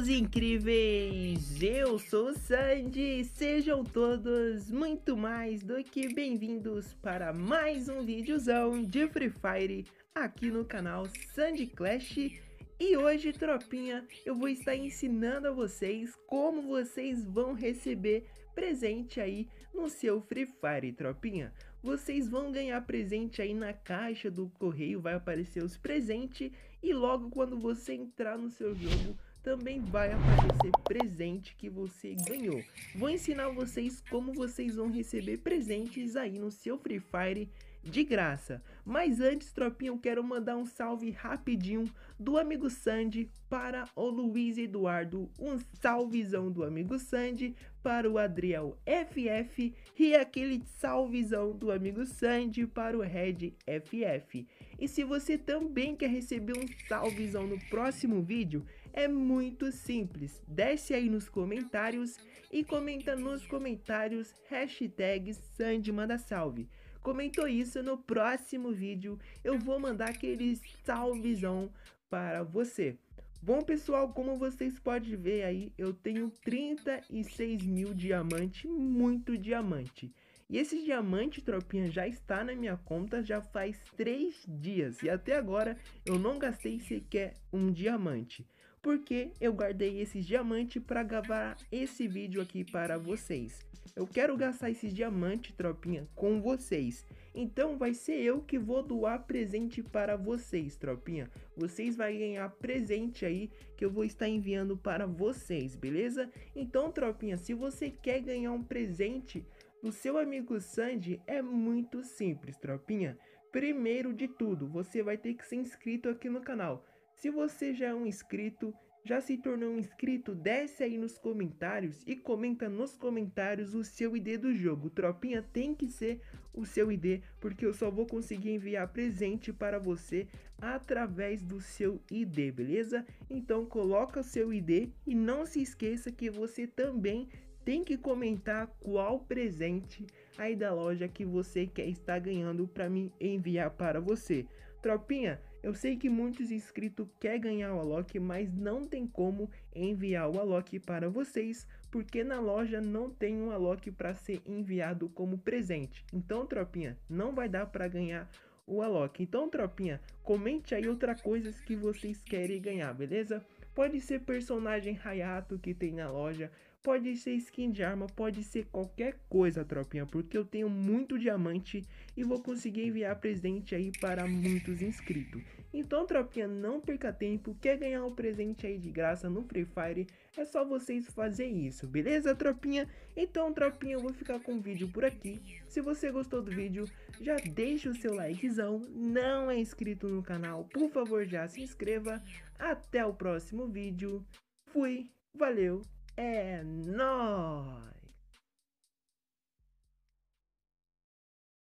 meus incríveis! Eu sou o Sandy, sejam todos muito mais do que bem-vindos para mais um videozão de Free Fire aqui no canal Sandy Clash. E hoje, tropinha, eu vou estar ensinando a vocês como vocês vão receber presente aí no seu Free Fire, tropinha. Vocês vão ganhar presente aí na caixa do correio, vai aparecer os presentes e logo quando você entrar no seu jogo, também vai aparecer presente que você ganhou. Vou ensinar vocês como vocês vão receber presentes aí no seu Free Fire de graça. Mas antes, tropinho, quero mandar um salve rapidinho do amigo Sandy para o Luiz Eduardo. Um salvezão do amigo Sandy para o Adriel FF e aquele salvezão do amigo Sandy para o Red FF. E se você também quer receber um salvezão no próximo vídeo, é muito simples. Desce aí nos comentários e comenta nos comentários hashtag Sandy manda salve comentou isso no próximo vídeo. Eu vou mandar aquele salvezão para você. Bom pessoal, como vocês podem ver aí, eu tenho 36 mil diamante, muito diamante. E esse diamante, tropinha, já está na minha conta já faz 3 dias. E até agora eu não gastei sequer um diamante porque eu guardei esse diamante para gravar esse vídeo aqui para vocês. Eu quero gastar esse diamante, tropinha, com vocês. Então vai ser eu que vou doar presente para vocês, tropinha. Vocês vão ganhar presente aí que eu vou estar enviando para vocês, beleza? Então, tropinha, se você quer ganhar um presente do seu amigo Sandy, é muito simples, tropinha. Primeiro de tudo, você vai ter que ser inscrito aqui no canal. Se você já é um inscrito, já se tornou um inscrito, desce aí nos comentários e comenta nos comentários o seu ID do jogo. Tropinha tem que ser o seu ID, porque eu só vou conseguir enviar presente para você através do seu ID, beleza? Então coloca o seu ID e não se esqueça que você também tem que comentar qual presente aí da loja que você quer estar ganhando para me enviar para você. Tropinha, eu sei que muitos inscritos querem ganhar o Alok, mas não tem como enviar o Alok para vocês, porque na loja não tem um Alok para ser enviado como presente. Então, tropinha, não vai dar para ganhar o Alok. Então, tropinha, comente aí outras coisas que vocês querem ganhar, beleza? Pode ser personagem Hayato que tem na loja, Pode ser skin de arma, pode ser qualquer coisa, tropinha, porque eu tenho muito diamante e vou conseguir enviar presente aí para muitos inscritos. Então, tropinha, não perca tempo, quer ganhar um presente aí de graça no Free Fire, é só vocês fazer isso, beleza, tropinha? Então, tropinha, eu vou ficar com o vídeo por aqui. Se você gostou do vídeo, já deixa o seu likezão, não é inscrito no canal, por favor, já se inscreva. Até o próximo vídeo. Fui, valeu! and nine.